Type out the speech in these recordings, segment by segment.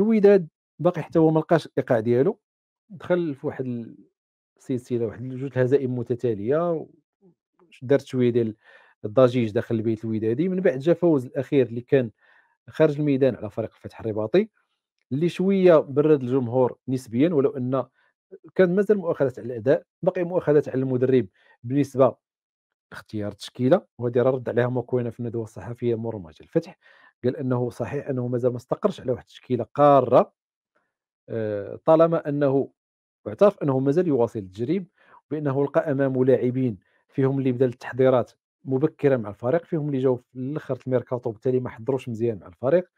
الوداد باقي حتى هو ما لقاش الايقاع ديالو دخل في واحد السلسله واحد جوج الهزائم متتاليه دار شويه ديال الضجيج داخل البيت الودادي من بعد جا فوز الاخير اللي كان خارج الميدان على فريق الفتح الرباطي اللي شويه برد الجمهور نسبيا ولو ان كان مازال مؤاخذات على الاداء باقي مؤاخذات على المدرب بالنسبه لاختيار التشكيله وهذه رد عليها مكوينه في الندوه الصحفيه مور الفتح قال انه صحيح انه مازال ما استقرش على واحد التشكيله قاره آه، طالما انه اعترف انه مازال يواصل التجريب بانه لقى امامه لاعبين فيهم اللي بدا التحضيرات مبكرا مع الفريق فيهم اللي جاو في الاخر الميركاتو وبالتالي ما حضروش مزيان مع الفريق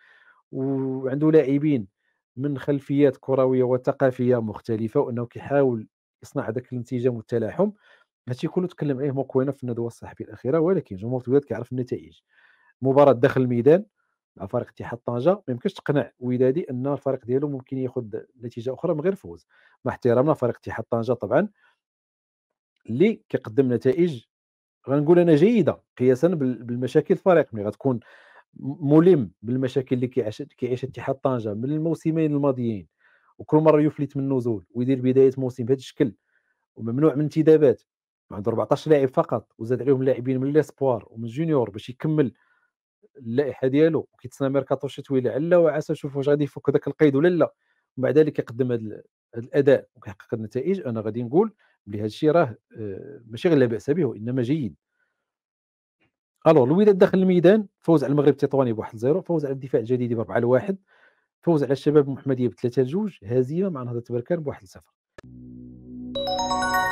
وعنده لاعبين من خلفيات كرويه وثقافيه مختلفه وانه كيحاول يصنع هذاك الانسجام والتلاحم هادشي كله تكلم عليه مقوينا في الندوه الصحفيه الاخيره ولكن جمهور الوداد كيعرف النتائج مباراه داخل الميدان مع فريق اتحاد طنجه ما يمكنش تقنع ودادي ان الفريق ديالو ممكن ياخذ نتيجه اخرى من غير فوز مع احترامنا فريق اتحاد طنجه طبعا اللي كيقدم نتائج غنقول انا جيده قياسا بالمشاكل الفريق ملي غتكون ملم بالمشاكل اللي كيعيش كيعيش اتحاد طنجه من الموسمين الماضيين وكل مره يفلت من النزول ويدير بدايه موسم بهذا الشكل وممنوع من انتدابات عنده 14 لاعب فقط وزاد عليهم لاعبين من ليسبوار ومن جونيور باش يكمل اللائحه ديالو كيتسنى ميركاتو طويله على وعسى نشوف واش غادي يفك ذاك القيد ولا لا بعد ذلك يقدم هذا الاداء وكيحقق النتائج انا غادي نقول بلي هذا الشيء راه آه، ماشي غير لا باس به وانما جيد الو الوداد داخل الميدان فوز على المغرب التطواني بواحد زيرو فوز على الدفاع الجديدي بربعه لواحد فوز على الشباب المحمديه بثلاثه لجوج هزيمه مع نهضه بركان بواحد you